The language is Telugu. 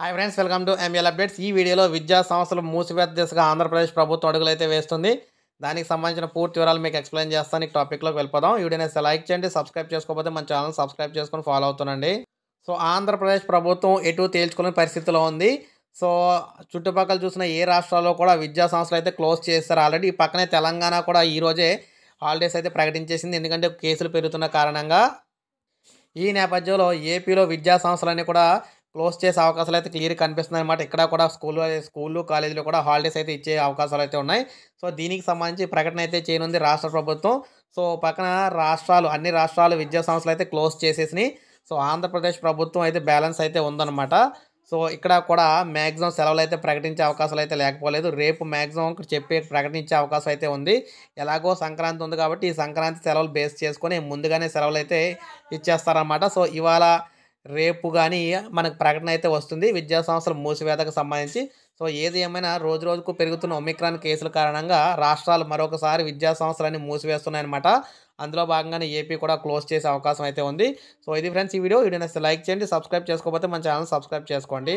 hi friends welcome to ML updates ఈ వీడియోలో విద్యా సంస్థలు మూసివేత దిశగా ఆంధ్రప్రదేశ్ ప్రభుత్వం అడుగులైతే వేస్తుంది దానికి సంబంధించిన పూర్తి వివరాలు మీకు ఎక్స్ప్లెయిన్ చేస్తాను ఈ టాపిక్లోకి వెళ్ళిపోదాం వీడియోని లైక్ చేయండి సబ్స్క్రైబ్ చేసుకోకపోతే మన ఛానల్ సబ్స్క్రైబ్ చేసుకొని ఫాలో అవుతుండండి సో ఆంధ్రప్రదేశ్ ప్రభుత్వం ఎటు తేల్చుకునే పరిస్థితిలో ఉంది సో చుట్టుపక్కల చూసిన ఏ రాష్ట్రాల్లో కూడా విద్యా సంస్థలు అయితే క్లోజ్ చేస్తారు ఆల్రెడీ ఈ పక్కనే తెలంగాణ కూడా ఈరోజే హాలిడేస్ అయితే ప్రకటించేసింది ఎందుకంటే కేసులు పెరుగుతున్న కారణంగా ఈ నేపథ్యంలో ఏపీలో విద్యా సంస్థలన్నీ కూడా క్లోజ్ చేసే అవకాశాలు అయితే క్లియర్ కనిపిస్తున్నాయి అనమాట ఇక్కడ కూడా స్కూల్ స్కూళ్ళు కాలేజీలో కూడా హాలిడేస్ అయితే ఇచ్చే అవకాశాలు అయితే ఉన్నాయి సో దీనికి సంబంధించి ప్రకటన అయితే చేయనుంది రాష్ట్ర ప్రభుత్వం సో పక్కన రాష్ట్రాలు అన్ని రాష్ట్రాలు విద్యా సంస్థలు అయితే క్లోజ్ చేసేసినాయి సో ఆంధ్రప్రదేశ్ ప్రభుత్వం అయితే బ్యాలెన్స్ అయితే ఉందన్నమాట సో ఇక్కడ కూడా మ్యాక్సిమం సెలవులు అయితే ప్రకటించే అవకాశాలు అయితే లేకపోలేదు రేపు మ్యాక్సిమం చెప్పే ప్రకటించే అవకాశం అయితే ఉంది ఎలాగో సంక్రాంతి ఉంది కాబట్టి ఈ సంక్రాంతి సెలవులు బేస్ చేసుకొని ముందుగానే సెలవులు అయితే ఇచ్చేస్తారన్నమాట సో ఇవాళ రేపు కానీ మనకు ప్రకటన అయితే వస్తుంది విద్యా సంస్థల మూసివేతకు సంబంధించి సో ఏది ఏమైనా రోజు రోజుకు పెరుగుతున్న ఒమిక్రాన్ కేసుల కారణంగా రాష్ట్రాలు మరొకసారి విద్యా సంస్థలన్నీ మూసివేస్తున్నాయన్నమాట అందులో భాగంగానే ఏపీ కూడా క్లోజ్ చేసే అవకాశం అయితే ఉంది సో ఇది ఫ్రెండ్స్ ఈ వీడియో వీడియో లైక్ చేయండి సబ్స్క్రైబ్ చేసుకోకపోతే మన ఛానల్ సబ్స్క్రైబ్ చేసుకోండి